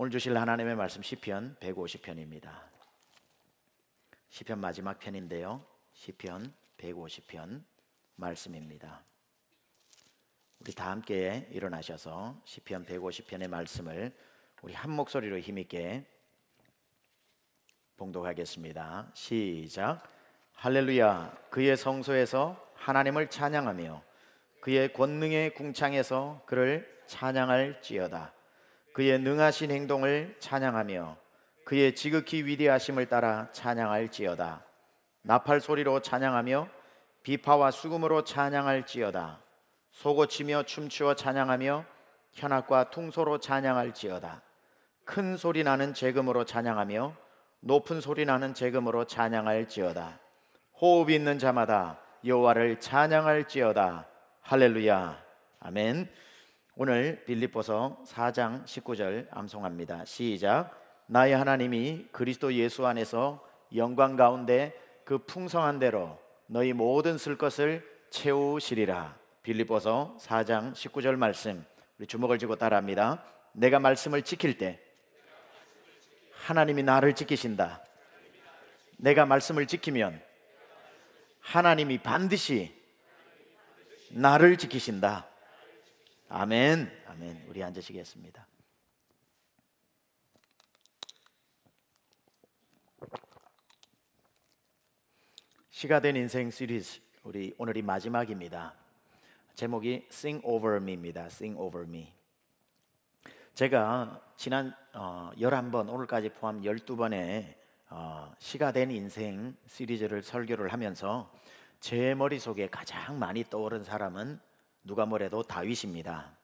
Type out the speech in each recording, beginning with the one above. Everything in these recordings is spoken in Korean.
오늘 주실 하나님의 말씀 시편 150편입니다. 시편 마지막 편인데요. 시편 150편 말씀입니다. 우리 다 함께 일어나셔서 시편 150편의 말씀을 우리 한 목소리로 힘있게 봉독하겠습니다. 시작. 할렐루야. 그의 성소에서 하나님을 찬양하며 그의 권능의 궁창에서 그를 찬양할지어다. 그의 능하신 행동을 찬양하며 그의 지극히 위대하심을 따라 찬양할지어다. 나팔 소리로 찬양하며 비파와 수금으로 찬양할지어다. 소고치며 춤추어 찬양하며 현악과 퉁소로 찬양할지어다. 큰 소리 나는 재금으로 찬양하며 높은 소리 나는 재금으로 찬양할지어다. 호흡 있는 자마다 여호와를 찬양할지어다. 할렐루야. 아멘. 오늘 빌립보서 4장 19절 암송합니다. 시작. 나의 하나님이 그리스도 예수 안에서 영광 가운데 그 풍성한 대로 너희 모든 쓸 것을 채우시리라. 빌립보서 4장 19절 말씀. 우리 주먹을 쥐고 따라합니다. 내가 말씀을 지킬 때 하나님이 나를 지키신다. 내가 말씀을 지키면 하나님이 반드시 나를 지키신다. 아멘. 아멘. 우리 앉으시겠습니다. 시가 된 인생 시리즈 우리 오늘이 마지막입니다. 제목이 Sing Over Me입니다. Sing Over Me. 제가 지난 어, 11번 오늘까지 포함 12번의 어, 시가 된 인생 시리즈를 설교를 하면서 제 머릿속에 가장 많이 떠오른 사람은 누가 뭐래도 다윗입니다.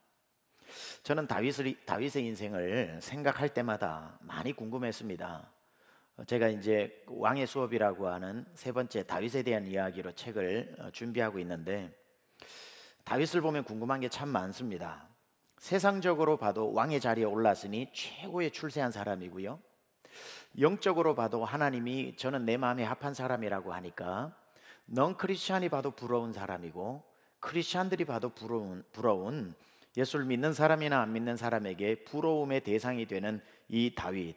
저는 다윗을, 다윗의 인생을 생각할 때마다 많이 궁금했습니다. 제가 이제 왕의 수업이라고 하는 세 번째 다윗에 대한 이야기로 책을 어, 준비하고 있는데 다윗을 보면 궁금한 게 참 많습니다. 세상적으로 봐도 왕의 자리에 올랐으니 최고의 출세한 사람이고요. 영적으로 봐도 하나님이 저는 내 마음에 합한 사람이라고 하니까 넌 크리스찬이 봐도 부러운 사람이고 크리스천들이 봐도 부러운, 부러운 예수를 믿는 사람이나 안 믿는 사람에게 부러움의 대상이 되는 이 다윗.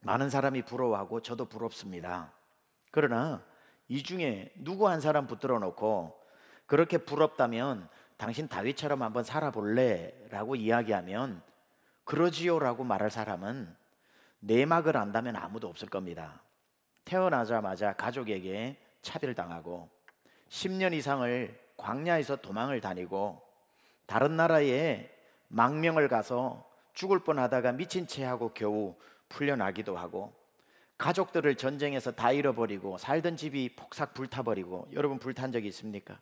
많은 사람이 부러워하고 저도 부럽습니다. 그러나 이 중에 누구 한 사람 붙들어 놓고 그렇게 부럽다면 당신 다윗처럼 한번 살아볼래라고 이야기하면 그러지요라고 말할 사람은 내막을 안다면 아무도 없을 겁니다. 태어나자마자 가족에게 차별당하고 10년 이상을 광야에서 도망을 다니고 다른 나라에 망명을 가서 죽을 뻔하다가 미친 채 하고 겨우 풀려나기도 하고 가족들을 전쟁에서 다 잃어버리고 살던 집이 폭삭 불타버리고 여러분 불탄 적이 있습니까?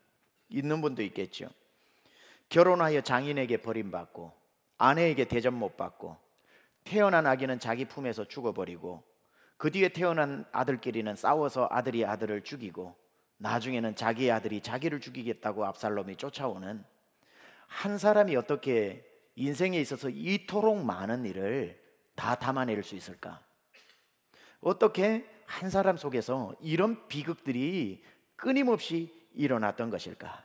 있는 분도 있겠죠. 결혼하여 장인에게 버림받고 아내에게 대접 못 받고 태어난 아기는 자기 품에서 죽어버리고 그 뒤에 태어난 아들끼리는 싸워서 아들이 아들을 죽이고 나중에는 자기의 아들이 자기를 죽이겠다고 압살롬이 쫓아오는 한 사람이 어떻게 인생에 있어서 이토록 많은 일을 다 담아낼 수 있을까? 어떻게 한 사람 속에서 이런 비극들이 끊임없이 일어났던 것일까?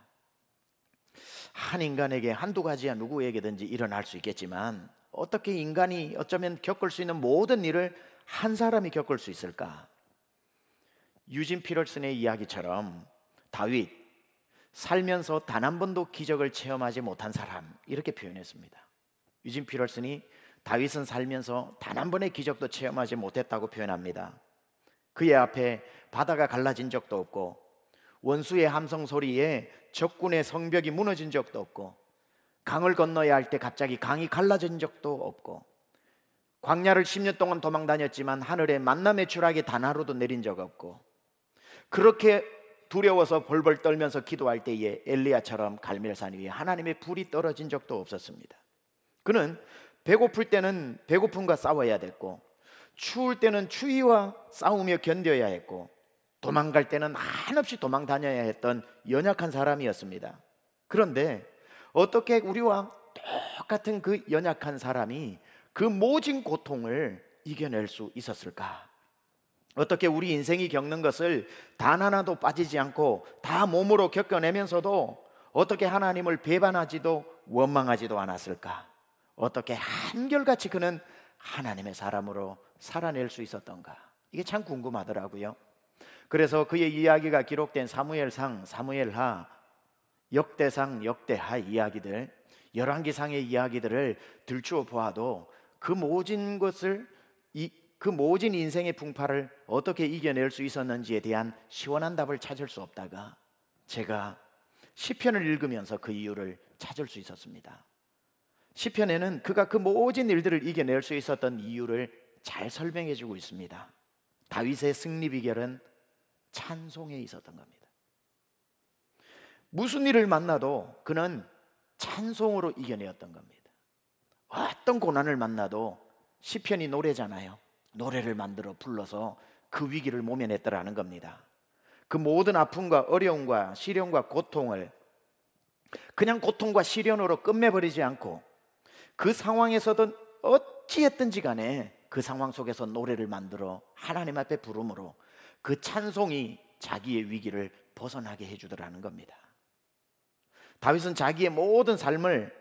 한 인간에게 한두 가지야 누구에게든지 일어날 수 있겠지만 어떻게 인간이 어쩌면 겪을 수 있는 모든 일을 한 사람이 겪을 수 있을까? 유진 피럴슨의 이야기처럼 다윗 살면서 단 한 번도 기적을 체험하지 못한 사람 이렇게 표현했습니다. 유진 피럴슨이 다윗은 살면서 단 한 번의 기적도 체험하지 못했다고 표현합니다. 그의 앞에 바다가 갈라진 적도 없고 원수의 함성 소리에 적군의 성벽이 무너진 적도 없고 강을 건너야 할 때 갑자기 강이 갈라진 적도 없고 광야를 10년 동안 도망 다녔지만 하늘에 만남의 추락이 단 하루도 내린 적 없고 그렇게 두려워서 벌벌 떨면서 기도할 때에 엘리야처럼 갈멜산 위에 하나님의 불이 떨어진 적도 없었습니다. 그는 배고플 때는 배고픔과 싸워야 됐고 추울 때는 추위와 싸우며 견뎌야 했고 도망갈 때는 한없이 도망 다녀야 했던 연약한 사람이었습니다. 그런데 어떻게 우리와 똑같은 그 연약한 사람이 그 모진 고통을 이겨낼 수 있었을까? 어떻게 우리 인생이 겪는 것을 단 하나도 빠지지 않고 다 몸으로 겪어내면서도 어떻게 하나님을 배반하지도 원망하지도 않았을까? 어떻게 한결같이 그는 하나님의 사람으로 살아낼 수 있었던가? 이게 참 궁금하더라고요. 그래서 그의 이야기가 기록된 사무엘상, 사무엘하, 역대상, 역대하 이야기들, 열왕기상의 이야기들을 들추어 보아도 그 모진 것을 그 모진 인생의 풍파를 어떻게 이겨낼 수 있었는지에 대한 시원한 답을 찾을 수 없다가 제가 시편을 읽으면서 그 이유를 찾을 수 있었습니다. 시편에는 그가 그 모진 일들을 이겨낼 수 있었던 이유를 잘 설명해 주고 있습니다. 다윗의 승리 비결은 찬송에 있었던 겁니다. 무슨 일을 만나도 그는 찬송으로 이겨내었던 겁니다. 어떤 고난을 만나도 시편이 노래잖아요. 노래를 만들어 불러서 그 위기를 모면했더라는 겁니다. 그 모든 아픔과 어려움과 시련과 고통을 그냥 고통과 시련으로 끝내버리지 않고 그 상황에서든 어찌했든지 간에 그 상황 속에서 노래를 만들어 하나님 앞에 부름으로 그 찬송이 자기의 위기를 벗어나게 해주더라는 겁니다. 다윗은 자기의 모든 삶을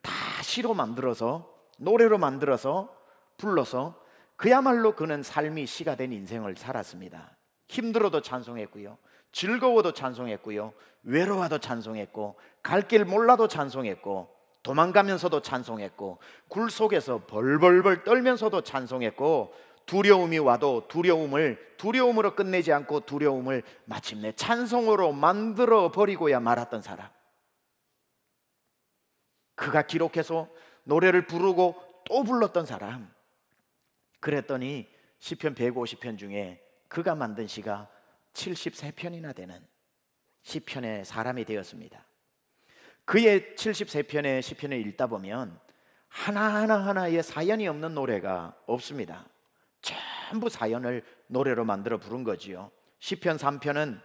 다 시로 만들어서 노래로 만들어서 불러서 그야말로 그는 삶이 시가 된 인생을 살았습니다. 힘들어도 찬송했고요. 즐거워도 찬송했고요. 외로워도 찬송했고 갈 길 몰라도 찬송했고 도망가면서도 찬송했고 굴 속에서 벌벌벌 떨면서도 찬송했고 두려움이 와도 두려움을 두려움으로 끝내지 않고 두려움을 마침내 찬송으로 만들어 버리고야 말았던 사람. 그가 기록해서 노래를 부르고 또 불렀던 사람. 그랬더니 시편 150편 중에 그가 만든 시가 73편이나 되는 시편의 사람이 되었습니다. 그의 73편의 시편을 읽다 보면 하나하나 하나의 사연이 없는 노래가 없습니다. 전부 사연을 노래로 만들어 부른 거지요. 시편 3편은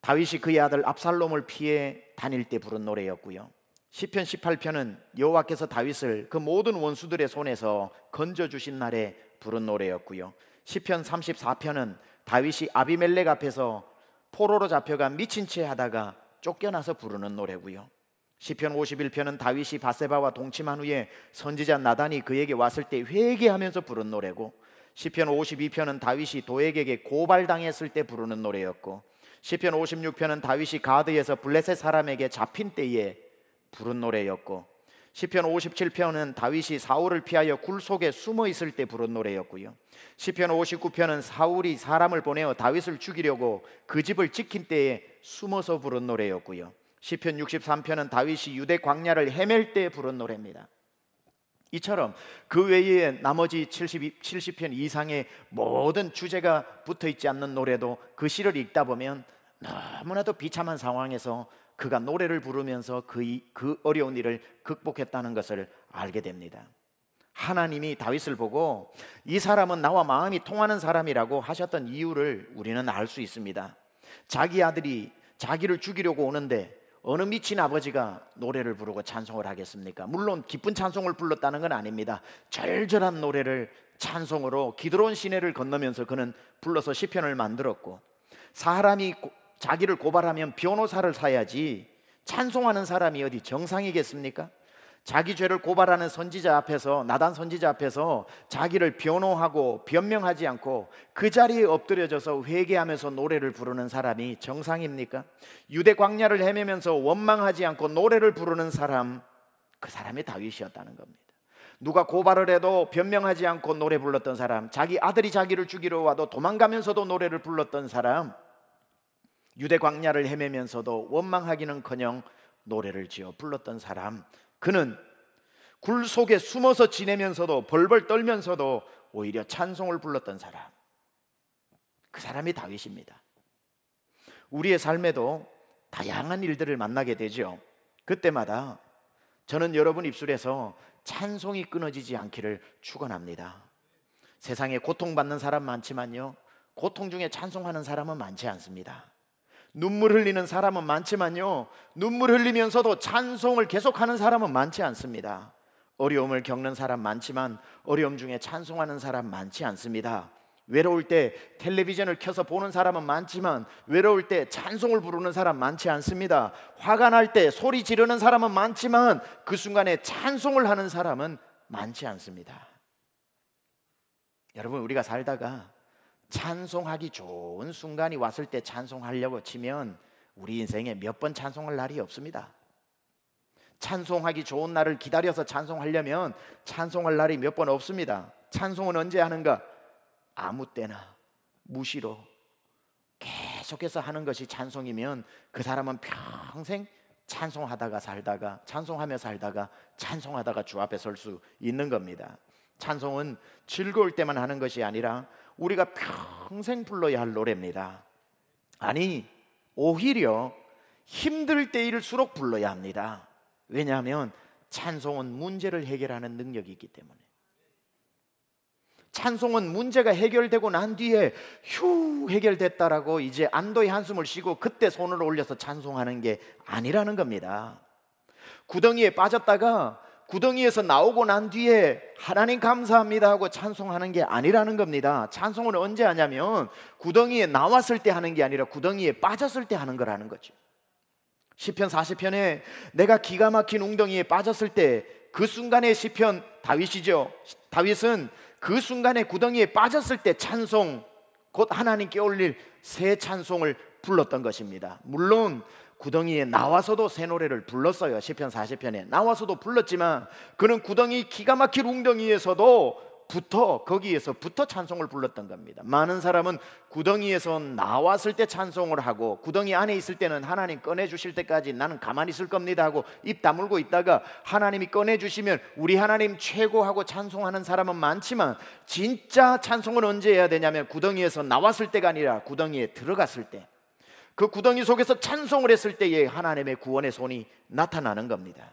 다윗이 그의 아들 압살롬을 피해 다닐 때 부른 노래였고요. 시편 18편은 여호와께서 다윗을 그 모든 원수들의 손에서 건져 주신 날에 부른 노래였고요. 시편 34편은 다윗이 아비멜렉 앞에서 포로로 잡혀가 미친 채 하다가 쫓겨나서 부르는 노래고요. 시편 51편은 다윗이 바세바와 동침한 후에 선지자 나단이 그에게 왔을 때 회개하면서 부른 노래고 시편 52편은 다윗이 도액에게 고발당했을 때 부르는 노래였고 시편 56편은 다윗이 가드에서 블레셋 사람에게 잡힌 때에 부른 노래였고 시편 57편은 다윗이 사울을 피하여 굴 속에 숨어 있을 때 부른 노래였고요. 시편 59편은 사울이 사람을 보내어 다윗을 죽이려고 그 집을 지킨 때에 숨어서 부른 노래였고요. 시편 63편은 다윗이 유대 광야를 헤맬 때 부른 노래입니다. 이처럼 그 외에 나머지 70, 70편 이상의 모든 주제가 붙어 있지 않는 노래도 그 시를 읽다 보면 너무나도 비참한 상황에서 그가 노래를 부르면서 그, 그 어려운 일을 극복했다는 것을 알게 됩니다. 하나님이 다윗을 보고 이 사람은 나와 마음이 통하는 사람이라고 하셨던 이유를 우리는 알 수 있습니다. 자기 아들이 자기를 죽이려고 오는데 어느 미친 아버지가 노래를 부르고 찬송을 하겠습니까? 물론 기쁜 찬송을 불렀다는 건 아닙니다. 절절한 노래를 찬송으로 기드론 시내를 건너면서 그는 불러서 시편을 만들었고 사람이 자기를 고발하면 변호사를 사야지 찬송하는 사람이 어디 정상이겠습니까? 자기 죄를 고발하는 선지자 앞에서 나단 선지자 앞에서 자기를 변호하고 변명하지 않고 그 자리에 엎드려져서 회개하면서 노래를 부르는 사람이 정상입니까? 유대 광야를 헤매면서 원망하지 않고 노래를 부르는 사람 그 사람이 다윗이었다는 겁니다. 누가 고발을 해도 변명하지 않고 노래 불렀던 사람, 자기 아들이 자기를 죽이러 와도 도망가면서도 노래를 불렀던 사람 유대 광야를 헤매면서도 원망하기는커녕 노래를 지어 불렀던 사람 그는 굴 속에 숨어서 지내면서도 벌벌 떨면서도 오히려 찬송을 불렀던 사람 그 사람이 다윗입니다 우리의 삶에도 다양한 일들을 만나게 되죠 그때마다 저는 여러분 입술에서 찬송이 끊어지지 않기를 축원합니다 세상에 고통받는 사람 많지만요 고통 중에 찬송하는 사람은 많지 않습니다 눈물 흘리는 사람은 많지만요. 눈물 흘리면서도 찬송을 계속하는 사람은 많지 않습니다. 어려움을 겪는 사람 많지만 어려움 중에 찬송하는 사람 많지 않습니다. 외로울 때 텔레비전을 켜서 보는 사람은 많지만 외로울 때 찬송을 부르는 사람 많지 않습니다. 화가 날 때 소리 지르는 사람은 많지만 그 순간에 찬송을 하는 사람은 많지 않습니다. 여러분 우리가 살다가 찬송하기 좋은 순간이 왔을 때 찬송하려고 치면 우리 인생에 몇 번 찬송할 날이 없습니다. 찬송하기 좋은 날을 기다려서 찬송하려면 찬송할 날이 몇 번 없습니다. 찬송은 언제 하는가? 아무 때나 무시로 계속해서 하는 것이 찬송이면 그 사람은 평생 찬송하다가 살다가 찬송하며 살다가 찬송하다가 주 앞에 설 수 있는 겁니다. 찬송은 즐거울 때만 하는 것이 아니라 우리가 평생 불러야 할 노래입니다. 아니, 오히려 힘들 때일수록 불러야 합니다. 왜냐하면 찬송은 문제를 해결하는 능력이 있기 때문에. 찬송은 문제가 해결되고 난 뒤에 휴 해결됐다라고 이제 안도의 한숨을 쉬고 그때 손을 올려서 찬송하는 게 아니라는 겁니다. 구덩이에 빠졌다가 구덩이에서 나오고 난 뒤에 하나님 감사합니다 하고 찬송하는 게 아니라는 겁니다. 찬송은 언제 하냐면 구덩이에 나왔을 때 하는 게 아니라 구덩이에 빠졌을 때 하는 거라는 거죠. 시편 40편에 내가 기가 막힌 웅덩이에 빠졌을 때 그 순간의 시편 다윗이죠. 다윗은 그 순간에 구덩이에 빠졌을 때 찬송 곧 하나님께 올릴 새 찬송을 불렀던 것입니다. 물론 구덩이에 나와서도 새 노래를 불렀어요. 시편 40편에 나와서도 불렀지만 그는 구덩이 기가 막힐 웅덩이에서도 붙어 거기에서 붙어 찬송을 불렀던 겁니다. 많은 사람은 구덩이에서 나왔을 때 찬송을 하고 구덩이 안에 있을 때는 하나님 꺼내 주실 때까지 나는 가만히 있을 겁니다 하고 입 다물고 있다가 하나님이 꺼내 주시면 우리 하나님 최고 하고 찬송하는 사람은 많지만 진짜 찬송은 언제 해야 되냐면 구덩이에서 나왔을 때가 아니라 구덩이에 들어갔을 때그 구덩이 속에서 찬송을 했을 때에 하나님의 구원의 손이 나타나는 겁니다.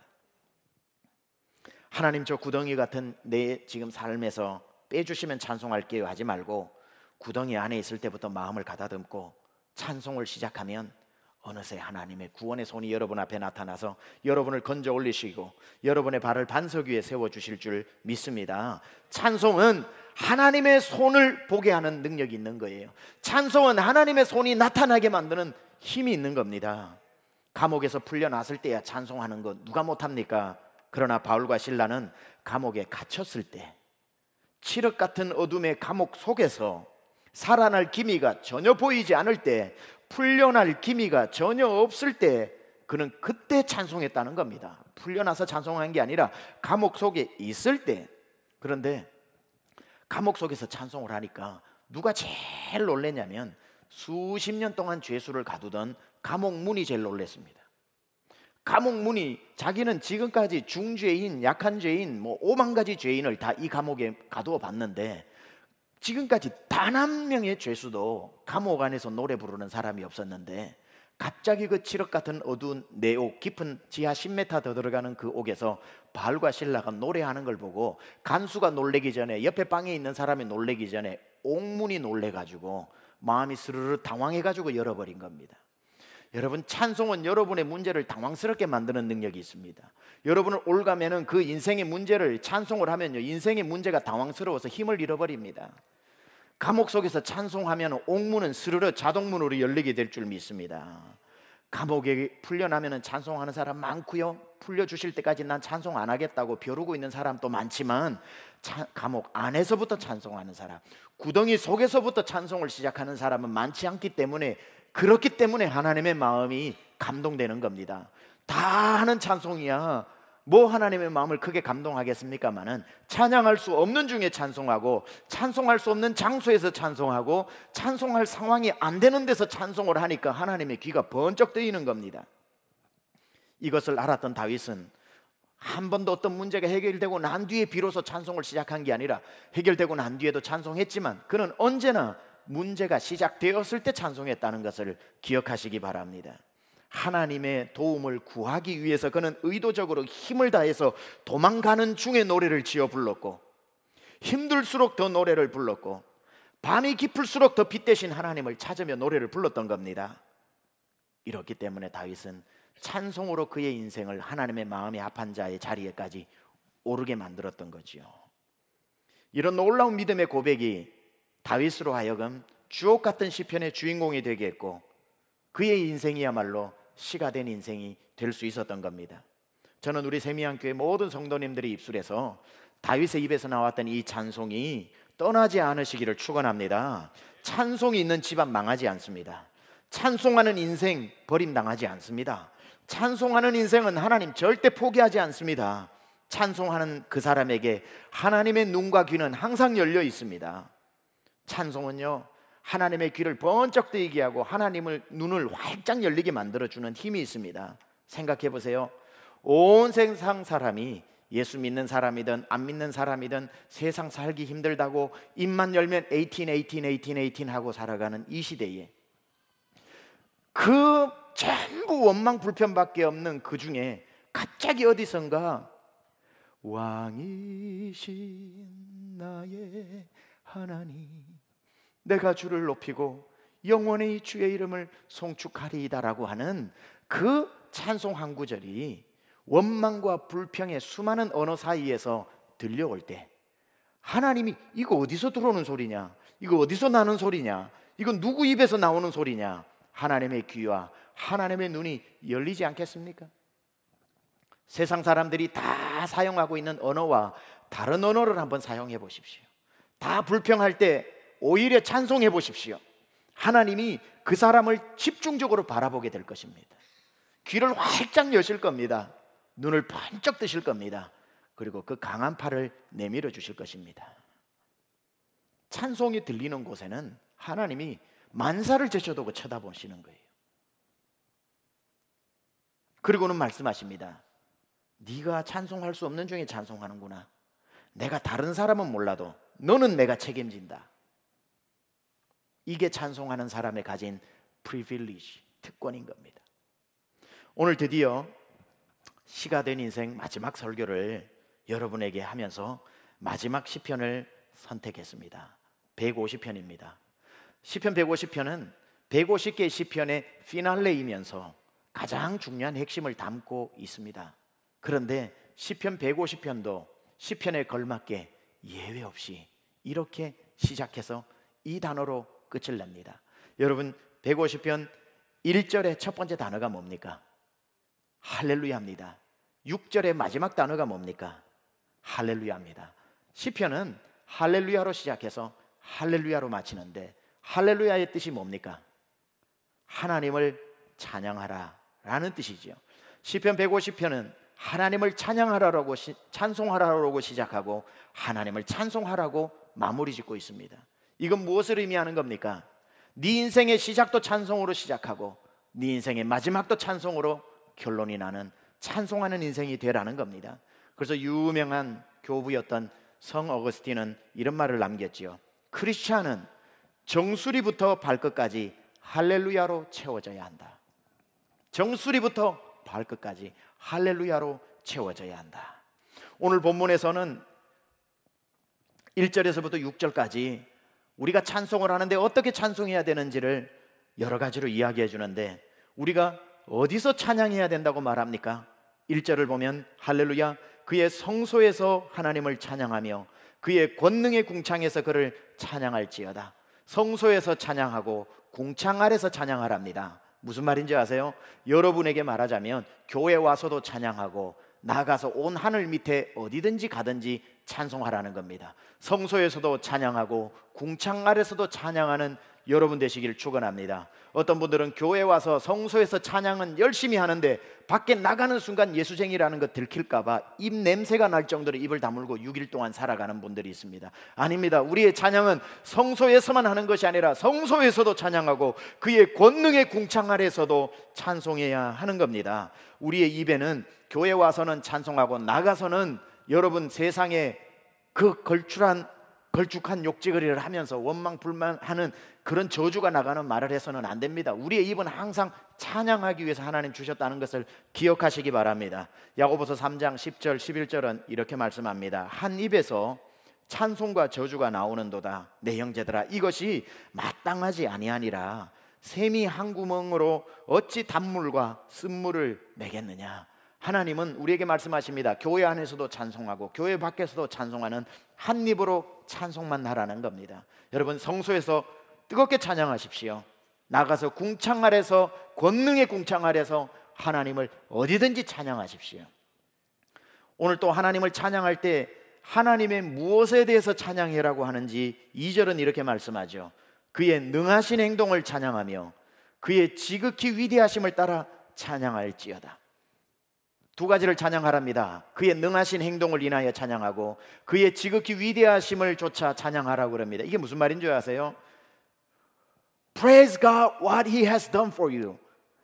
하나님 저 구덩이 같은 내 지금 삶에서 빼주시면 찬송할게요 하지 말고 구덩이 안에 있을 때부터 마음을 가다듬고 찬송을 시작하면 어느새 하나님의 구원의 손이 여러분 앞에 나타나서 여러분을 건져 올리시고 여러분의 발을 반석 위에 세워 주실 줄 믿습니다. 찬송은 하나님의 손을 보게 하는 능력이 있는 거예요. 찬송은 하나님의 손이 나타나게 만드는 힘이 있는 겁니다. 감옥에서 풀려났을 때야 찬송하는 거 누가 못합니까? 그러나 바울과 신라는 감옥에 갇혔을 때 칠흑 같은 어둠의 감옥 속에서 살아날 기미가 전혀 보이지 않을 때 풀려날 기미가 전혀 없을 때 그는 그때 찬송했다는 겁니다. 풀려나서 찬송한 게 아니라 감옥 속에 있을 때 그런데 감옥 속에서 찬송을 하니까 누가 제일 놀랬냐면 수십 년 동안 죄수를 가두던 감옥 문이 제일 놀랬습니다. 감옥 문이 자기는 지금까지 중죄인, 약한 죄인, 뭐 5만 가지 죄인을 다 이 감옥에 가두어 봤는데 지금까지 단 한 명의 죄수도 감옥 안에서 노래 부르는 사람이 없었는데 갑자기 그 칠흑 같은 어두운 내옥 깊은 지하 10m 더 들어가는 그 옥에서 바알과 신라가 노래하는 걸 보고 간수가 놀래기 전에 옆에 방에 있는 사람이 놀래기 전에 옥문이 놀래가지고 마음이 스르르 당황해가지고 열어버린 겁니다. 여러분 찬송은 여러분의 문제를 당황스럽게 만드는 능력이 있습니다. 여러분을 올가면은 그 인생의 문제를 찬송을 하면요 인생의 문제가 당황스러워서 힘을 잃어버립니다. 감옥 속에서 찬송하면 옥문은 스르르 자동문으로 열리게 될 줄 믿습니다. 감옥에 풀려나면 찬송하는 사람 많고요. 풀려 주실 때까지 난 찬송 안 하겠다고 벼르고 있는 사람도 많지만 차, 감옥 안에서부터 찬송하는 사람, 구덩이 속에서부터 찬송을 시작하는 사람은 많지 않기 때문에 그렇기 때문에 하나님의 마음이 감동되는 겁니다. 다 하는 찬송이야. 뭐 하나님의 마음을 크게 감동하겠습니까마는 찬양할 수 없는 중에 찬송하고 찬송할 수 없는 장소에서 찬송하고 찬송할 상황이 안 되는 데서 찬송을 하니까 하나님의 귀가 번쩍 뜨이는 겁니다. 이것을 알았던 다윗은 한 번도 어떤 문제가 해결되고 난 뒤에 비로소 찬송을 시작한 게 아니라 해결되고 난 뒤에도 찬송했지만 그는 언제나 문제가 시작되었을 때 찬송했다는 것을 기억하시기 바랍니다. 하나님의 도움을 구하기 위해서 그는 의도적으로 힘을 다해서 도망가는 중에 노래를 지어 불렀고 힘들수록 더 노래를 불렀고 밤이 깊을수록 더 빛 대신 하나님을 찾으며 노래를 불렀던 겁니다. 이렇기 때문에 다윗은 찬송으로 그의 인생을 하나님의 마음이 합한 자의 자리에까지 오르게 만들었던 거지요. 이런 놀라운 믿음의 고백이 다윗으로 하여금 주옥 같은 시편의 주인공이 되게 했고 그의 인생이야말로 시가 된 인생이 될 수 있었던 겁니다. 저는 우리 세미양교회 모든 성도님들이 입술에서 다윗의 입에서 나왔던 이 찬송이 떠나지 않으시기를 축원합니다. 찬송이 있는 집안 망하지 않습니다. 찬송하는 인생 버림당하지 않습니다. 찬송하는 인생은 하나님 절대 포기하지 않습니다. 찬송하는 그 사람에게 하나님의 눈과 귀는 항상 열려 있습니다. 찬송은요, 하나님의 귀를 번쩍 뜨이게 하고 하나님을 눈을 활짝 열리게 만들어 주는 힘이 있습니다. 생각해 보세요. 온 세상 사람이 예수 믿는 사람이든 안 믿는 사람이든 세상 살기 힘들다고 입만 열면 18, 18, 18, 18 하고 살아가는 이 시대에 그 전부 원망 불편밖에 없는 그 중에 갑자기 어디선가 왕이신 나의 하나님 내가 주를 높이고 영원히 주의 이름을 송축하리이다라고 하는 그 찬송 한 구절이 원망과 불평의 수많은 언어 사이에서 들려올 때 하나님이 이거 어디서 들어오는 소리냐? 이거 어디서 나는 소리냐? 이건 누구 입에서 나오는 소리냐? 하나님의 귀와 하나님의 눈이 열리지 않겠습니까? 세상 사람들이 다 사용하고 있는 언어와 다른 언어를 한번 사용해 보십시오. 다 불평할 때 오히려 찬송해 보십시오. 하나님이 그 사람을 집중적으로 바라보게 될 것입니다. 귀를 활짝 여실 겁니다. 눈을 번쩍 뜨실 겁니다. 그리고 그 강한 팔을 내밀어 주실 것입니다. 찬송이 들리는 곳에는 하나님이 만사를 제쳐두고 쳐다보시는 거예요. 그리고는 말씀하십니다. 네가 찬송할 수 없는 중에 찬송하는구나. 내가 다른 사람은 몰라도 너는 내가 책임진다. 이게 찬송하는 사람의 가진 프리빌리 i 특권인 겁니다. 오늘 드디어 시가 된 인생 마지막 설교를 여러분에게 하면서 마지막 시편을 선택했습니다. 150편입니다. 시편 150편은 150개 시편의 피날레이면서 가장 중요한 핵심을 담고 있습니다. 그런데 시편 150편도 시편에 걸맞게 예외 없이 이렇게 시작해서 이 단어로 끝을 냅니다 여러분 150편 1절의 첫 번째 단어가 뭡니까? 할렐루야입니다. 6절의 마지막 단어가 뭡니까? 할렐루야입니다. 시편은 할렐루야로 시작해서 할렐루야로 마치는데 할렐루야의 뜻이 뭡니까? 하나님을 찬양하라라는 뜻이지요. 시편 150편은 하나님을 찬양하라라고 찬송하라라고 시작하고 하나님을 찬송하라고 마무리 짓고 있습니다. 이건 무엇을 의미하는 겁니까? 네 인생의 시작도 찬송으로 시작하고 네 인생의 마지막도 찬송으로 결론이 나는 찬송하는 인생이 되라는 겁니다. 그래서 유명한 교부였던 성 어거스틴은 이런 말을 남겼지요. 크리스찬은 정수리부터 발끝까지 할렐루야로 채워져야 한다. 정수리부터 발끝까지 할렐루야로 채워져야 한다. 오늘 본문에서는 1절에서부터 6절까지 우리가 찬송을 하는데 어떻게 찬송해야 되는지를 여러 가지로 이야기해 주는데 우리가 어디서 찬양해야 된다고 말합니까? 1절을 보면 할렐루야 그의 성소에서 하나님을 찬양하며 그의 권능의 궁창에서 그를 찬양할지어다. 성소에서 찬양하고 궁창 아래서 찬양하랍니다. 무슨 말인지 아세요? 여러분에게 말하자면 교회 와서도 찬양하고 나가서 온 하늘 밑에 어디든지 가든지 찬송하라는 겁니다. 성소에서도 찬양하고 궁창 아래서도 찬양하는 여러분 되시기를 축원합니다. 어떤 분들은 교회 와서 성소에서 찬양은 열심히 하는데 밖에 나가는 순간 예수쟁이라는 것 들킬까봐 입 냄새가 날 정도로 입을 다물고 6일 동안 살아가는 분들이 있습니다. 아닙니다. 우리의 찬양은 성소에서만 하는 것이 아니라 성소에서도 찬양하고 그의 권능의 궁창 아래서도 찬송해야 하는 겁니다. 우리의 입에는 교회 와서는 찬송하고 나가서는 여러분 세상에 그 걸출한 걸쭉한 욕지거리를 하면서 원망 불만하는 그런 저주가 나가는 말을 해서는 안 됩니다. 우리의 입은 항상 찬양하기 위해서 하나님 주셨다는 것을 기억하시기 바랍니다. 야고보서 3장 10절 11절은 이렇게 말씀합니다. 한 입에서 찬송과 저주가 나오는도다. 내 형제들아 이것이 마땅하지 아니하니라. 샘이 한 구멍으로 어찌 단물과 쓴물을 내겠느냐. 하나님은 우리에게 말씀하십니다. 교회 안에서도 찬송하고 교회 밖에서도 찬송하는 한 입으로 찬송만 하라는 겁니다. 여러분 성소에서 뜨겁게 찬양하십시오. 나가서 궁창 아래서 권능의 궁창 아래서 하나님을 어디든지 찬양하십시오. 오늘 또 하나님을 찬양할 때 하나님의 무엇에 대해서 찬양해라고 하는지 2절은 이렇게 말씀하죠. 그의 능하신 행동을 찬양하며 그의 지극히 위대하심을 따라 찬양할지어다. 두 가지를 찬양하랍니다. 그의 능하신 행동을 인하여 찬양하고 그의 지극히 위대하심을 조차 찬양하라고 그럽니다. 이게 무슨 말인 줄 아세요? Praise God what he has done for you.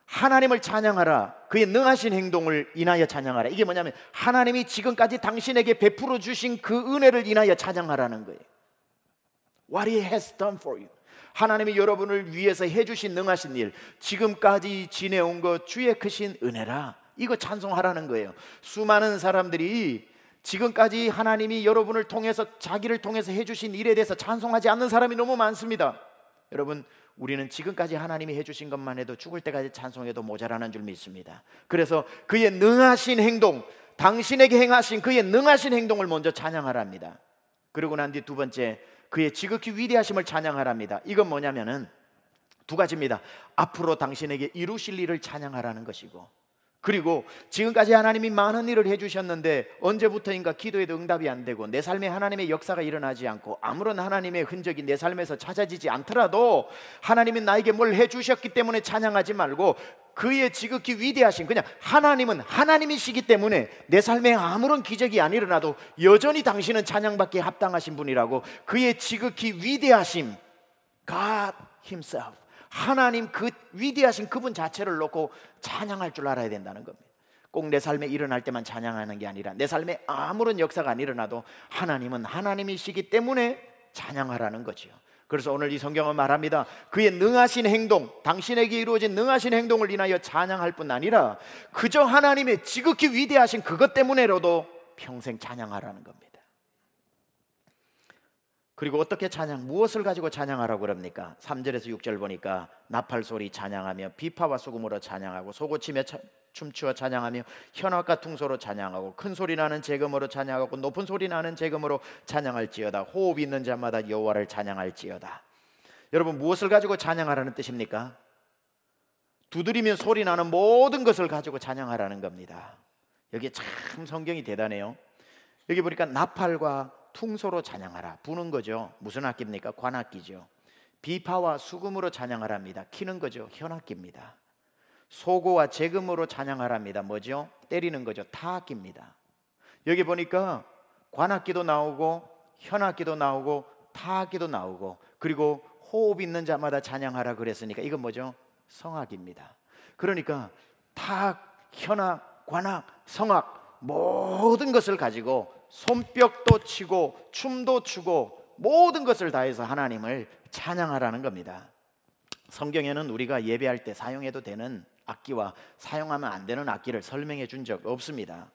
하나님을 찬양하라. 그의 능하신 행동을 인하여 찬양하라. 이게 뭐냐면 하나님이 지금까지 당신에게 베풀어 주신 그 은혜를 인하여 찬양하라는 거예요. What he has done for you. 하나님이 여러분을 위해서 해 주신 능하신 일, 지금까지 지내온 것 주의 크신 은혜라. 이거 찬송하라는 거예요. 수많은 사람들이 지금까지 하나님이 여러분을 통해서 자기를 통해서 해주신 일에 대해서 찬송하지 않는 사람이 너무 많습니다. 여러분 우리는 지금까지 하나님이 해주신 것만 해도 죽을 때까지 찬송해도 모자라는 줄 믿습니다. 그래서 그의 능하신 행동, 당신에게 행하신 그의 능하신 행동을 먼저 찬양하랍니다. 그리고 난 뒤 두 번째 그의 지극히 위대하심을 찬양하랍니다. 이건 뭐냐면은 두 가지입니다. 앞으로 당신에게 이루실 일을 찬양하라는 것이고 그리고 지금까지 하나님이 많은 일을 해주셨는데 언제부터인가 기도에도 응답이 안 되고 내 삶에 하나님의 역사가 일어나지 않고 아무런 하나님의 흔적이 내 삶에서 찾아지지 않더라도 하나님이 나에게 뭘 해주셨기 때문에 찬양하지 말고 그의 지극히 위대하신 그냥 하나님은 하나님이시기 때문에 내 삶에 아무런 기적이 안 일어나도 여전히 당신은 찬양받기에 합당하신 분이라고 그의 지극히 위대하심 God Himself 하나님 그 위대하신 그분 자체를 놓고 찬양할 줄 알아야 된다는 겁니다. 꼭 내 삶에 일어날 때만 찬양하는 게 아니라 내 삶에 아무런 역사가 안 일어나도 하나님은 하나님이시기 때문에 찬양하라는 거지요. 그래서 오늘 이 성경은 말합니다. 그의 능하신 행동, 당신에게 이루어진 능하신 행동을 인하여 찬양할 뿐 아니라 그저 하나님의 지극히 위대하신 그것 때문에라도 평생 찬양하라는 겁니다. 그리고 어떻게 찬양 무엇을 가지고 찬양하라고 그럽니까? 3절에서 6절 보니까 나팔 소리 찬양하며 비파와 소금으로 찬양하고 소고침에 차, 춤추어 찬양하며 현악과 퉁소로 찬양하고 큰 소리 나는 재금으로 찬양하고 높은 소리 나는 재금으로 찬양할지어다 호흡 있는 자마다 여호와를 찬양할지어다. 여러분 무엇을 가지고 찬양하라는 뜻입니까? 두드리면 소리 나는 모든 것을 가지고 찬양하라는 겁니다. 여기 참 성경이 대단해요. 여기 보니까 나팔과 풍소로 찬양하라. 부는 거죠. 무슨 악기입니까? 관악기죠. 비파와 수금으로 찬양하랍니다. 키는 거죠. 현악기입니다. 소고와 재금으로 찬양하랍니다. 뭐죠? 때리는 거죠. 타악기입니다. 여기 보니까 관악기도 나오고 현악기도 나오고 타악기도 나오고 그리고 호흡 있는 자마다 찬양하라 그랬으니까 이건 뭐죠? 성악입니다. 그러니까 타악, 현악, 관악, 성악 모든 것을 가지고 손뼉도 치고 춤도 추고 모든 것을 다해서 하나님을 찬양하라는 겁니다. 성경에는 우리가 예배할 때 사용해도 되는 악기와 사용하면 안 되는 악기를 설명해 준 적 없습니다.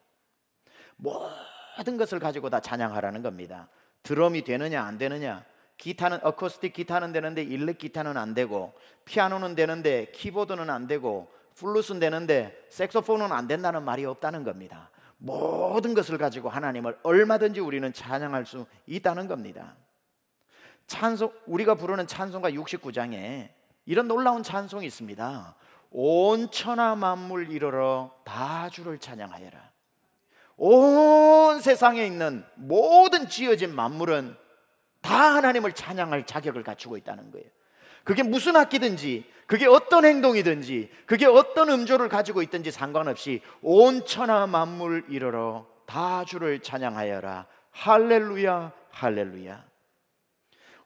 모든 것을 가지고 다 찬양하라는 겁니다. 드럼이 되느냐 안 되느냐, 기타는 어쿠스틱 기타는 되는데 일렉 기타는 안 되고, 피아노는 되는데 키보드는 안 되고, 플루스는 되는데 색소폰은 안 된다는 말이 없다는 겁니다. 모든 것을 가지고 하나님을 얼마든지 우리는 찬양할 수 있다는 겁니다. 찬송 우리가 부르는 찬송가 69장에 이런 놀라운 찬송이 있습니다. 온 천하 만물 이르러 다 주를 찬양하여라. 온 세상에 있는 모든 지어진 만물은 다 하나님을 찬양할 자격을 갖추고 있다는 거예요. 그게 무슨 악기든지 그게 어떤 행동이든지 그게 어떤 음조를 가지고 있든지 상관없이 온 천하 만물 이르러 다 주를 찬양하여라 할렐루야 할렐루야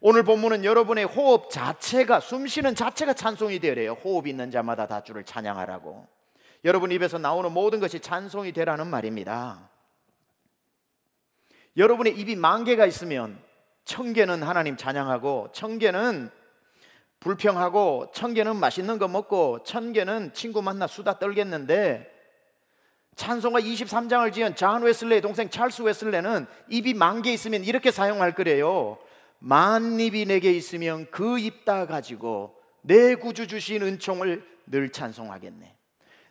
오늘 본문은 여러분의 호흡 자체가 숨쉬는 자체가 찬송이 되래요 호흡 있는 자마다 다 주를 찬양하라고 여러분 입에서 나오는 모든 것이 찬송이 되라는 말입니다 여러분의 입이 만 개가 있으면 천 개는 하나님 찬양하고 천 개는 불평하고 천 개는 맛있는 거 먹고 천 개는 친구 만나 수다 떨겠는데 찬송가 23장을 지은 잔 웨슬레의 동생 찰스 웨슬레는 입이 만 개 있으면 이렇게 사용할 거래요. 만 입이 내게 있으면 그 입 다 가지고 내 구주 주신 은총을 늘 찬송하겠네.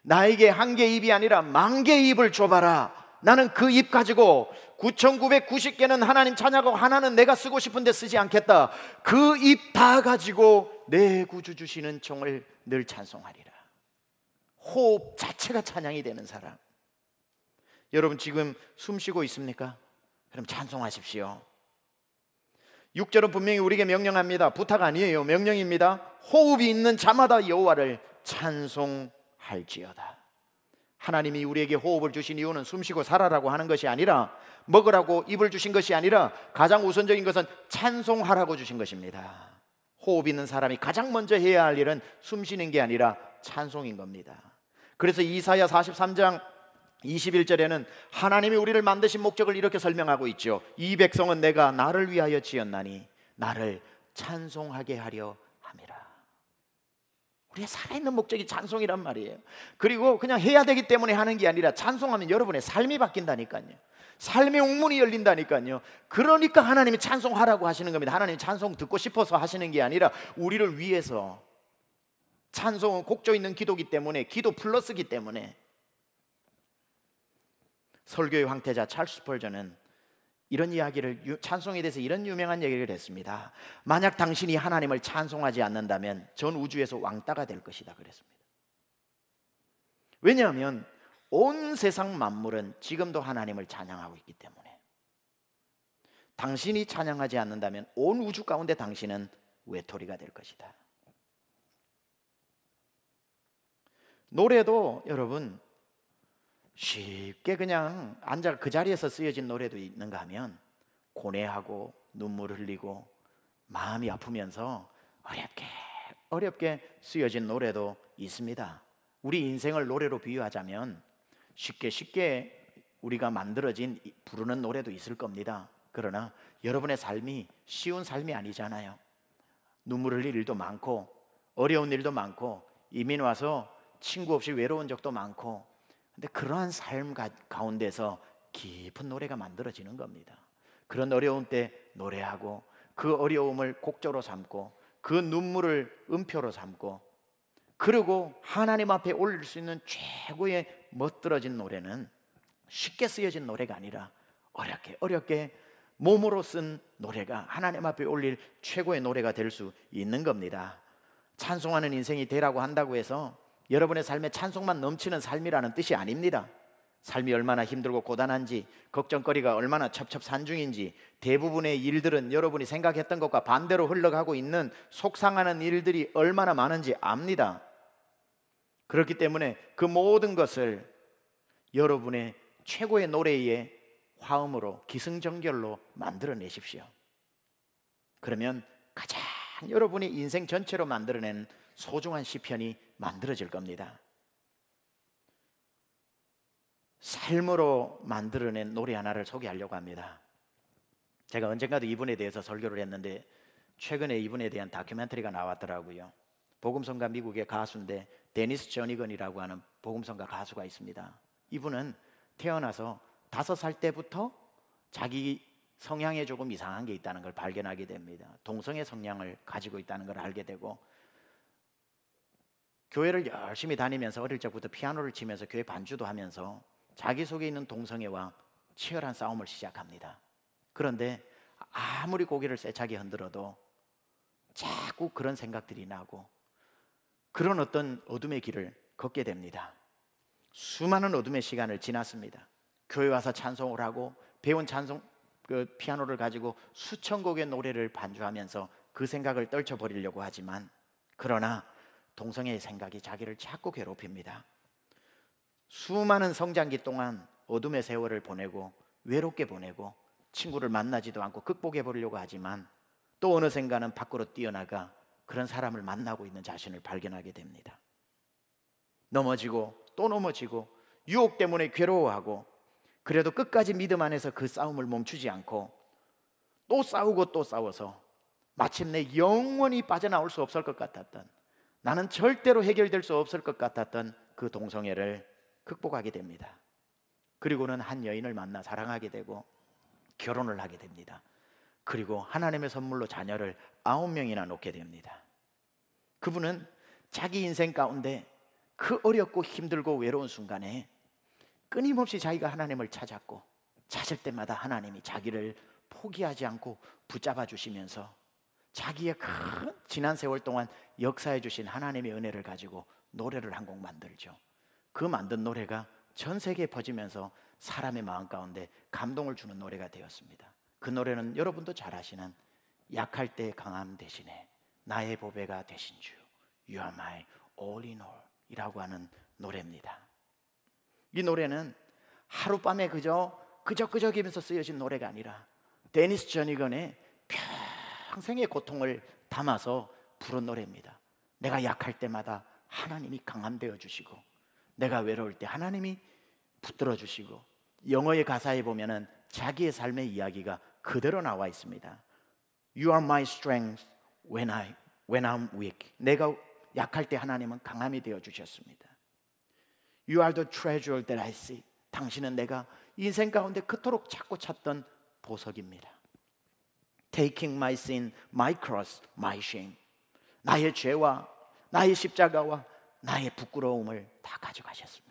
나에게 한 개 입이 아니라 만 개 입을 줘봐라. 나는 그 입 가지고 9,990개는 하나님 찬양하고 하나는 내가 쓰고 싶은데 쓰지 않겠다. 그 입 다 가지고 내 구주 주시는 종을 늘 찬송하리라. 호흡 자체가 찬양이 되는 사람. 여러분 지금 숨 쉬고 있습니까? 그럼 찬송하십시오. 6절은 분명히 우리에게 명령합니다. 부탁 아니에요. 명령입니다. 호흡이 있는 자마다 여호와를 찬송할지어다. 하나님이 우리에게 호흡을 주신 이유는 숨쉬고 살아라고 하는 것이 아니라 먹으라고 입을 주신 것이 아니라 가장 우선적인 것은 찬송하라고 주신 것입니다. 호흡 있는 사람이 가장 먼저 해야 할 일은 숨쉬는 게 아니라 찬송인 겁니다. 그래서 이사야 43장 21절에는 하나님이 우리를 만드신 목적을 이렇게 설명하고 있죠. 이 백성은 내가 나를 위하여 지었나니 나를 찬송하게 하려 함이라. 우리의 살아있는 목적이 찬송이란 말이에요. 그리고 그냥 해야 되기 때문에 하는 게 아니라 찬송하면 여러분의 삶이 바뀐다니까요. 삶의 옥문이 열린다니까요. 그러니까 하나님이 찬송하라고 하시는 겁니다. 하나님 찬송 듣고 싶어서 하시는 게 아니라 우리를 위해서 찬송은 곡조 있는 기도기 때문에 기도 플러스기 때문에 설교의 황태자 찰스 펄저는 이런 이야기를 찬송에 대해서 이런 유명한 얘기를 했습니다. 만약 당신이 하나님을 찬송하지 않는다면 전 우주에서 왕따가 될 것이다 그랬습니다. 왜냐하면 온 세상 만물은 지금도 하나님을 찬양하고 있기 때문에 당신이 찬양하지 않는다면 온 우주 가운데 당신은 외톨이가 될 것이다. 노래도 여러분 쉽게 그냥 앉아 그 자리에서 쓰여진 노래도 있는가 하면 고뇌하고 눈물 흘리고 마음이 아프면서 어렵게 어렵게 쓰여진 노래도 있습니다. 우리 인생을 노래로 비유하자면 쉽게 쉽게 우리가 만들어진 부르는 노래도 있을 겁니다. 그러나 여러분의 삶이 쉬운 삶이 아니잖아요. 눈물 흘릴 일도 많고 어려운 일도 많고 이민 와서 친구 없이 외로운 적도 많고 근데 그러한 삶 가운데서 깊은 노래가 만들어지는 겁니다. 그런 어려움 때 노래하고 그 어려움을 곡조로 삼고 그 눈물을 음표로 삼고 그리고 하나님 앞에 올릴 수 있는 최고의 멋들어진 노래는 쉽게 쓰여진 노래가 아니라 어렵게 어렵게 몸으로 쓴 노래가 하나님 앞에 올릴 최고의 노래가 될 수 있는 겁니다. 찬송하는 인생이 되라고 한다고 해서 여러분의 삶에 찬송만 넘치는 삶이라는 뜻이 아닙니다. 삶이 얼마나 힘들고 고단한지, 걱정거리가 얼마나 첩첩산중인지, 대부분의 일들은 여러분이 생각했던 것과 반대로 흘러가고 있는 속상하는 일들이 얼마나 많은지 압니다. 그렇기 때문에 그 모든 것을 여러분의 최고의 노래의 화음으로 기승전결로 만들어내십시오. 그러면 가장 여러분이 인생 전체로 만들어낸 소중한 시편이 만들어질 겁니다. 삶으로 만들어낸 노래 하나를 소개하려고 합니다. 제가 언젠가도 이분에 대해서 설교를 했는데 최근에 이분에 대한 다큐멘터리가 나왔더라고요. 복음성가 미국의 가수인데 데니스 저니건이라고 하는 복음성가 가수가 있습니다. 이분은 태어나서 다섯 살 때부터 자기 성향에 조금 이상한 게 있다는 걸 발견하게 됩니다. 동성애 성향을 가지고 있다는 걸 알게 되고 교회를 열심히 다니면서 어릴 적부터 피아노를 치면서 교회 반주도 하면서 자기 속에 있는 동성애와 치열한 싸움을 시작합니다. 그런데 아무리 고개를 세차게 흔들어도 자꾸 그런 생각들이 나고 그런 어떤 어둠의 길을 걷게 됩니다. 수많은 어둠의 시간을 지났습니다. 교회 와서 찬송을 하고 배운 찬송 그 피아노를 가지고 수천 곡의 노래를 반주하면서 그 생각을 떨쳐버리려고 하지만 그러나 동성애의 생각이 자기를 자꾸 괴롭힙니다. 수많은 성장기 동안 어둠의 세월을 보내고 외롭게 보내고 친구를 만나지도 않고 극복해 보려고 하지만 또 어느샌가는 밖으로 뛰어나가 그런 사람을 만나고 있는 자신을 발견하게 됩니다. 넘어지고 또 넘어지고 유혹 때문에 괴로워하고 그래도 끝까지 믿음 안에서 그 싸움을 멈추지 않고 또 싸우고 또 싸워서 마침내 영원히 빠져나올 수 없을 것 같았던 나는 절대로 해결될 수 없을 것 같았던 그 동성애를 극복하게 됩니다. 그리고는 한 여인을 만나 사랑하게 되고 결혼을 하게 됩니다. 그리고 하나님의 선물로 자녀를 아홉 명이나 놓게 됩니다. 그분은 자기 인생 가운데 그 어렵고 힘들고 외로운 순간에 끊임없이 자기가 하나님을 찾았고 찾을 때마다 하나님이 자기를 포기하지 않고 붙잡아 주시면서 자기의 큰 지난 세월 동안 역사해 주신 하나님의 은혜를 가지고 노래를 한 곡 만들죠. 그 만든 노래가 전 세계에 퍼지면서 사람의 마음 가운데 감동을 주는 노래가 되었습니다. 그 노래는 여러분도 잘 아시는 약할 때 강함 대신에 나의 보배가 되신 주 You are my all in all 이라고 하는 노래입니다. 이 노래는 하룻밤에 그저 그저그저기면서 쓰여진 노래가 아니라 데니스 전이건의별 평생의 고통을 담아서 부른 노래입니다. 내가 약할 때마다 하나님이 강함 되어 주시고 내가 외로울 때 하나님이 붙들어 주시고 영어의 가사에 보면은 자기의 삶의 이야기가 그대로 나와 있습니다. You are my strength when I when I'm weak. 내가 약할 때 하나님은 강함이 되어 주셨습니다. You are the treasure that I see. 당신은 내가 인생 가운데 그토록 찾고 찾던 보석입니다. taking my sin, my cross, my shame. 나의 죄와 나의 십자가와 나의 부끄러움을 다 가져가셨습니다.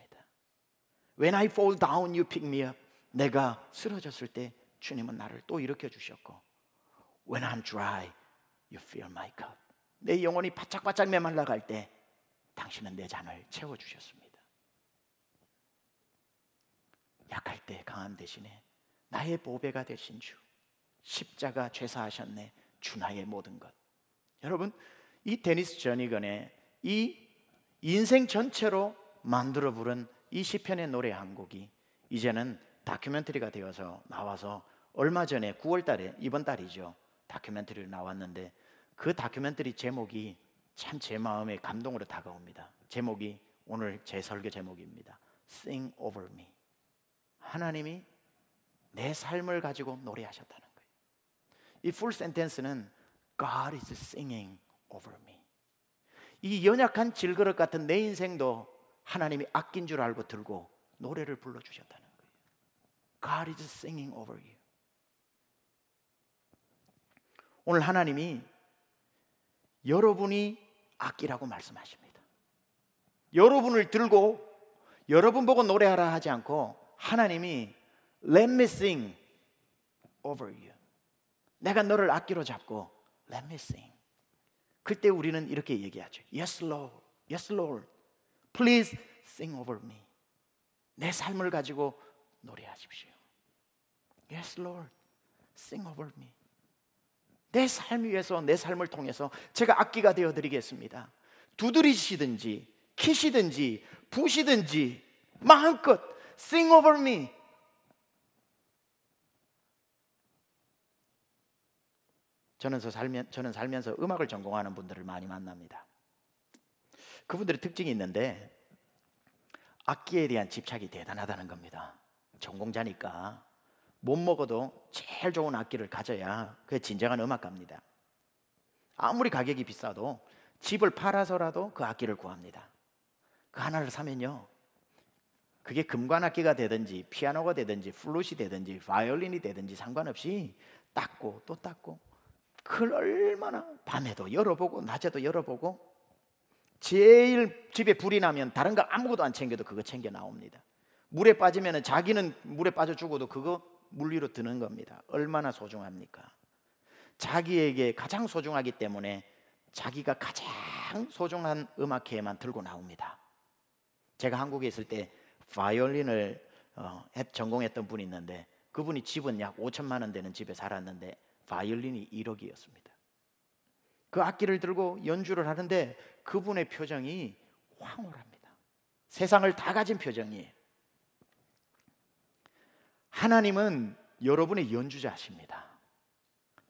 When I fall down, you pick me up. 내가 쓰러졌을 때 주님은 나를 또 일으켜 주셨고, When I'm dry, you fill my cup. 내 영혼이 바짝바짝 메말라 갈 때 당신은 내 잔을 채워 주셨습니다. 약할 때 강함 대신에 나의 보배가 되신 주. 십자가 죄사하셨네. 주나의 모든 것. 여러분, 이 데니스 저니건의 이 인생 전체로 만들어 부른 이 시편의 노래 한 곡이 이제는 다큐멘터리가 되어서 나와서 얼마 전에 9월 달에 이번 달이죠. 다큐멘터리로 나왔는데 그 다큐멘터리 제목이 참 제 마음에 감동으로 다가옵니다. 제목이 오늘 제 설교 제목입니다. Sing over me. 하나님이 내 삶을 가지고 노래하셨다는 이풀센텐스는 God is singing over me. 이 연약한 질그릇 같은 내 인생도 하나님이 아낀 줄 알고 들고 노래를 불러 주셨다는 거예요. God is singing over you. 오늘 하나님이 여러분이 아끼라고 말씀하십니다. 여러분을 들고 여러분 보고 노래하라 하지 않고 하나님이 Let me sing over you. 내가 너를 악기로 잡고 Let me sing. 그때 우리는 이렇게 얘기하죠. Yes, Lord. Yes, Lord. Please sing over me. 내 삶을 가지고 노래하십시오. Yes, Lord. Sing over me. 내 삶 위해서, 내 삶을 통해서 제가 악기가 되어 드리겠습니다. 두드리시든지, 키시든지, 부시든지, 마음껏 sing over me. 저는, 살면, 저는 살면서 음악을 전공하는 분들을 많이 만납니다. 그분들의 특징이 있는데 악기에 대한 집착이 대단하다는 겁니다. 전공자니까 못 먹어도 제일 좋은 악기를 가져야 그 진정한 음악가입니다. 아무리 가격이 비싸도 집을 팔아서라도 그 악기를 구합니다. 그 하나를 사면요. 그게 금관악기가 되든지 피아노가 되든지 플룻이 되든지 바이올린이 되든지 상관없이 닦고 또 닦고 그걸 얼마나 밤에도 열어보고 낮에도 열어보고 제일 집에 불이 나면 다른 거 아무것도 안 챙겨도 그거 챙겨 나옵니다. 물에 빠지면 자기는 물에 빠져 죽어도 그거 물 위로 드는 겁니다. 얼마나 소중합니까? 자기에게 가장 소중하기 때문에 자기가 가장 소중한 음악회에만 들고 나옵니다. 제가 한국에 있을 때 바이올린을 어, 전공했던 분이 있는데 그분이 집은 약 5천만 원 되는 집에 살았는데 바이올린이 1억이었습니다. 그 악기를 들고 연주를 하는데 그분의 표정이 황홀합니다. 세상을 다 가진 표정이 하나님은 여러분의 연주자십니다.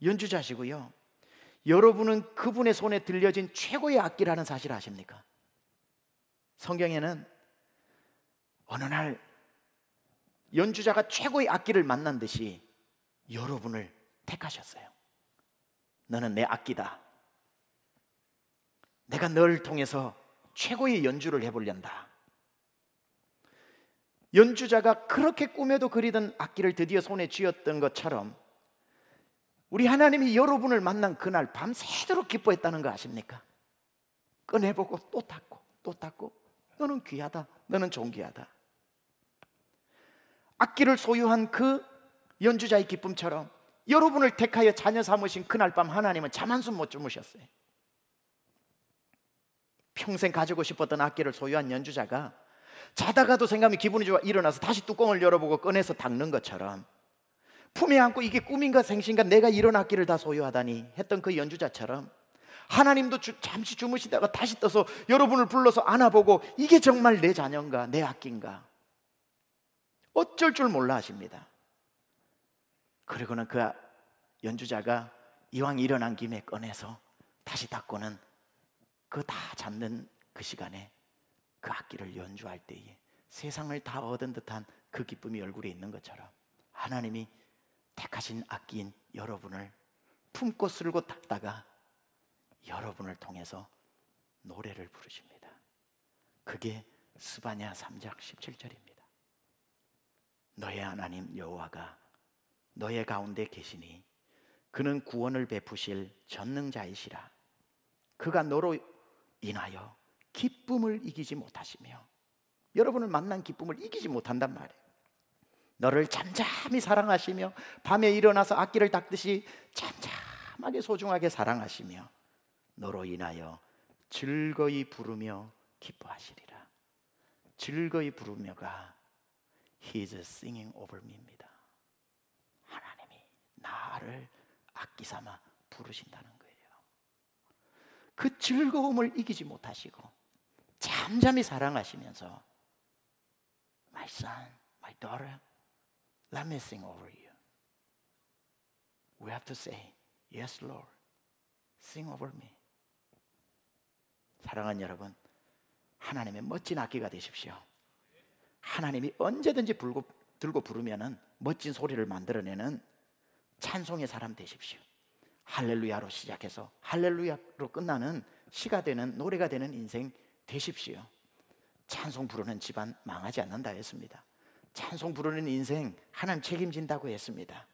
연주자시고요. 여러분은 그분의 손에 들려진 최고의 악기라는 사실 아십니까? 성경에는 어느 날 연주자가 최고의 악기를 만난 듯이 여러분을 택하셨어요. 너는 내 악기다. 내가 널 통해서 최고의 연주를 해보련다. 연주자가 그렇게 꿈에도 그리던 악기를 드디어 손에 쥐었던 것처럼 우리 하나님이 여러분을 만난 그날 밤새도록 기뻐했다는 거 아십니까? 꺼내보고 또 닦고 또 닦고 너는 귀하다 너는 존귀하다 악기를 소유한 그 연주자의 기쁨처럼 여러분을 택하여 자녀 삼으신 그날 밤 하나님은 잠 한숨 못 주무셨어요. 평생 가지고 싶었던 악기를 소유한 연주자가 자다가도 생각이 기분이 좋아 일어나서 다시 뚜껑을 열어보고 꺼내서 닦는 것처럼 품에 안고 이게 꿈인가 생신가 내가 이런 악기를 다 소유하다니 했던 그 연주자처럼 하나님도 주, 잠시 주무시다가 다시 떠서 여러분을 불러서 안아보고 이게 정말 내 자녀인가 내 악기인가 어쩔 줄 몰라 하십니다. 그리고는 그 연주자가 이왕 일어난 김에 꺼내서 다시 닦고는 그 다 잡는 그 시간에 그 악기를 연주할 때에 세상을 다 얻은 듯한 그 기쁨이 얼굴에 있는 것처럼 하나님이 택하신 악기인 여러분을 품고 쓸고 닦다가 여러분을 통해서 노래를 부르십니다. 그게 스바냐 3장 17절입니다. 너의 하나님 여호와가 너의 가운데 계시니 그는 구원을 베푸실 전능자이시라. 그가 너로 인하여 기쁨을 이기지 못하시며 여러분을 만난 기쁨을 이기지 못한단 말이에요. 너를 잠잠히 사랑하시며 밤에 일어나서 악기를 닦듯이 잠잠하게 소중하게 사랑하시며 너로 인하여 즐거이 부르며 기뻐하시리라. 즐거이 부르며가 He is singing over me입니다. 나를 악기삼아 부르신다는 거예요. 그 즐거움을 이기지 못하시고 잠잠히 사랑하시면서 My son, my daughter, let me sing over you. We have to say, Yes, Lord, sing over me. 사랑하는 여러분, 하나님의 멋진 악기가 되십시오. 하나님이 언제든지 불고, 들고 부르면 멋진 소리를 만들어내는 찬송의 사람 되십시오. 할렐루야로 시작해서 할렐루야로 끝나는 시가 되는 노래가 되는 인생 되십시오. 찬송 부르는 집안 망하지 않는다 했습니다. 찬송 부르는 인생 하나님 책임진다고 했습니다.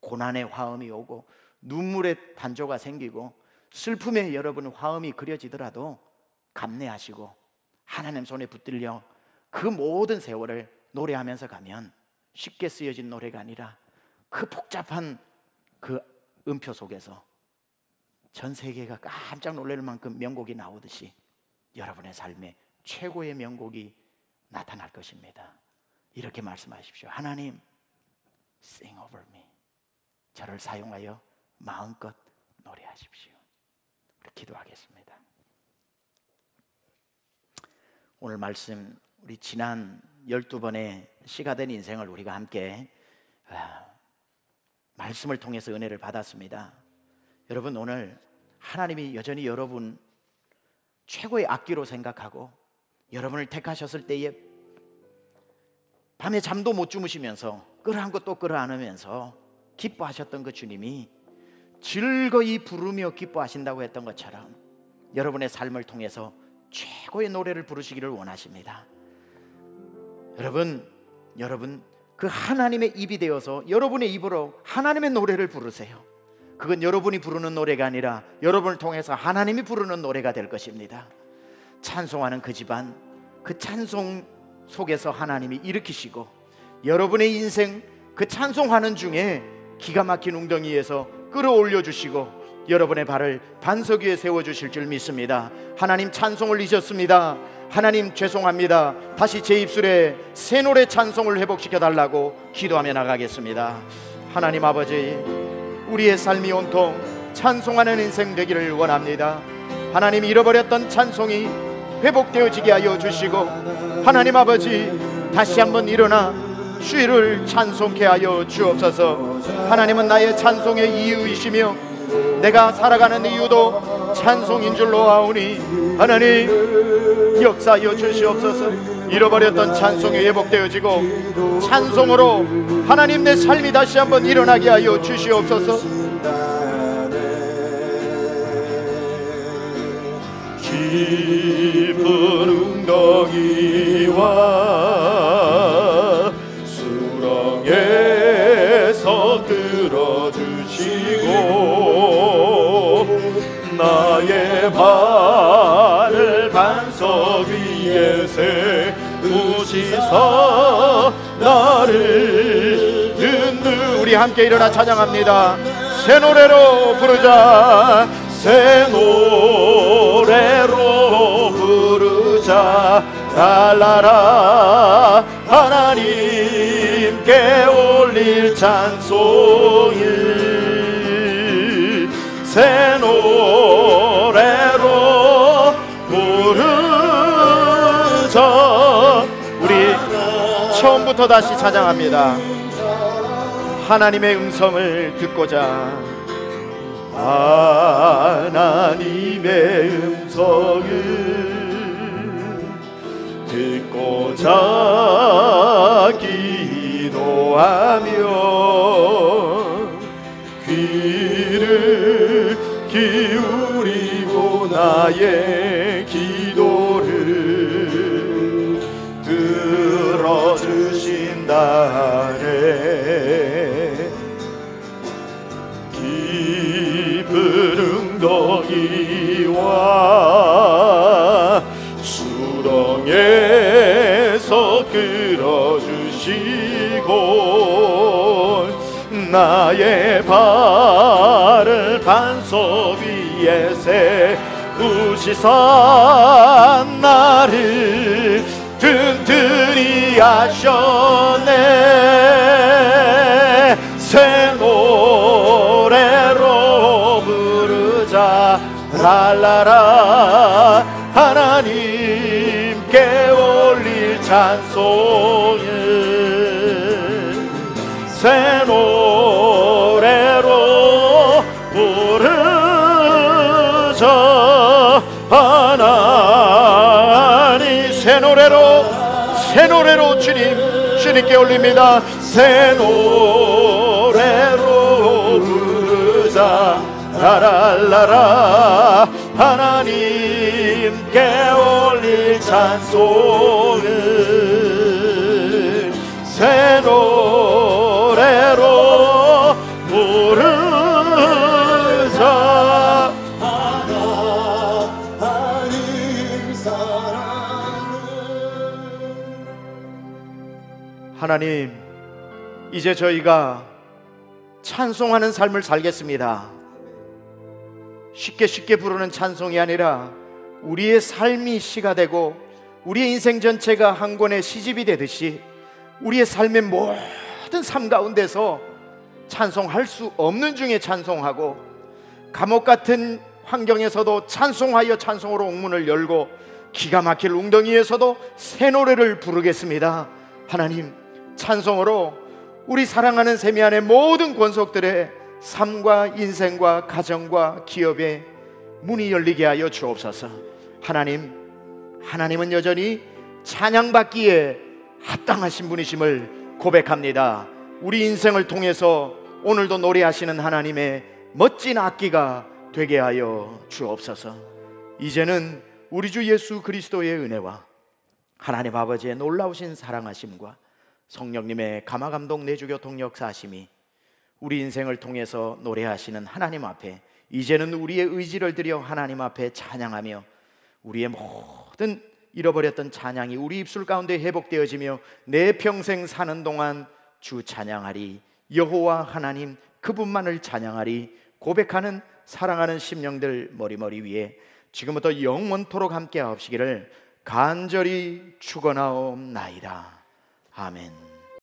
고난의 화음이 오고 눈물의 단조가 생기고 슬픔에 여러분 화음이 그려지더라도 감내하시고 하나님 손에 붙들려 그 모든 세월을 노래하면서 가면 쉽게 쓰여진 노래가 아니라 그 복잡한 그 음표 속에서 전 세계가 깜짝 놀랄 만큼 명곡이 나오듯이 여러분의 삶에 최고의 명곡이 나타날 것입니다. 이렇게 말씀하십시오. 하나님, sing over me. 저를 사용하여 마음껏 노래하십시오. 우리 기도하겠습니다. 오늘 말씀 우리 지난 12번의 시가 된 인생을 우리가 함께 아, 말씀을 통해서 은혜를 받았습니다. 여러분 오늘 하나님이 여전히 여러분 최고의 악기로 생각하고 여러분을 택하셨을 때에 밤에 잠도 못 주무시면서 끌어안고 또 끌어안으면서 기뻐하셨던 그 주님이 즐거이 부르며 기뻐하신다고 했던 것처럼 여러분의 삶을 통해서 최고의 노래를 부르시기를 원하십니다. 여러분, 여러분 그 하나님의 입이 되어서 여러분의 입으로 하나님의 노래를 부르세요. 그건 여러분이 부르는 노래가 아니라 여러분을 통해서 하나님이 부르는 노래가 될 것입니다. 찬송하는 그 집안, 그 찬송 속에서 하나님이 일으키시고 여러분의 인생 그 찬송하는 중에 기가 막힌 웅덩이에서 끌어올려 주시고 여러분의 발을 반석 위에 세워 주실 줄 믿습니다. 하나님 찬송을 잊었습니다. 하나님 죄송합니다. 다시 제 입술에 새 노래 찬송을 회복시켜 달라고 기도하며 나가겠습니다. 하나님 아버지, 우리의 삶이 온통 찬송하는 인생 되기를 원합니다. 하나님 잃어버렸던 찬송이 회복되어지게 하여 주시고 하나님 아버지 다시 한번 일어나 주를 찬송케 하여 주옵소서 하나님은 나의 찬송의 이유이시며 내가 살아가는 이유도 찬송인 줄로 아오니 하나님 역사여 주시옵소서 잃어버렸던 찬송이 회복되어지고 찬송으로 하나님 내 삶이 다시 한번 일어나게 하여 주시옵소서 깊은 웅덩이와 발을 반석 위에 세우시사 나를 듣는 우리 함께 일어나 찬양합니다 새 노래로 부르자 새 노래로 부르자 달라라 하나님께 올릴 찬송일새 노래 처음부터 다시 찬양합니다. 하나님의 음성을 듣고자 하나님의 음성을 듣고자 기도하며 귀를 기울이고 나의 기 주신다네 깊은 응덩이와 수렁에서 끌어주시고 나의 발을 반석 위에 세우시사 나를 그 가셨네 새 노래로 부르자 랄라라 하나님께 올릴 찬송에 새 노래로 주님 주님께 올립니다 새 노래로 부르자 라랄라라 하나님께 올릴 찬송을 새 노래로 부르 하나님, 이제 저희가 찬송하는 삶을 살겠습니다. 쉽게 쉽게 부르는 찬송이 아니라 우리의 삶이 시가 되고 우리의 인생 전체가 한 권의 시집이 되듯이 우리의 삶의 모든 삶 가운데서 찬송할 수 없는 중에 찬송하고 감옥 같은 환경에서도 찬송하여 찬송으로 옥문을 열고 기가 막힐 웅덩이에서도 새 노래를 부르겠습니다. 하나님 찬송으로 우리 사랑하는 세미 안의 모든 권속들의 삶과 인생과 가정과 기업의 문이 열리게 하여 주옵소서. 하나님, 하나님은 여전히 찬양받기에 합당하신 분이심을 고백합니다. 우리 인생을 통해서 오늘도 노래하시는 하나님의 멋진 악기가 되게 하여 주옵소서. 이제는 우리 주 예수 그리스도의 은혜와 하나님 아버지의 놀라우신 사랑하심과 성령님의 감화 감동 내주교 통역사심이 하 우리 인생을 통해서 노래하시는 하나님 앞에 이제는 우리의 의지를 들여 하나님 앞에 찬양하며 우리의 모든 잃어버렸던 찬양이 우리 입술 가운데 회복되어지며 내 평생 사는 동안 주 찬양하리 여호와 하나님 그분만을 찬양하리 고백하는 사랑하는 심령들 머리머리 위에 지금부터 영원토록 함께 하옵시기를 간절히 축원하옵나이다. 아멘.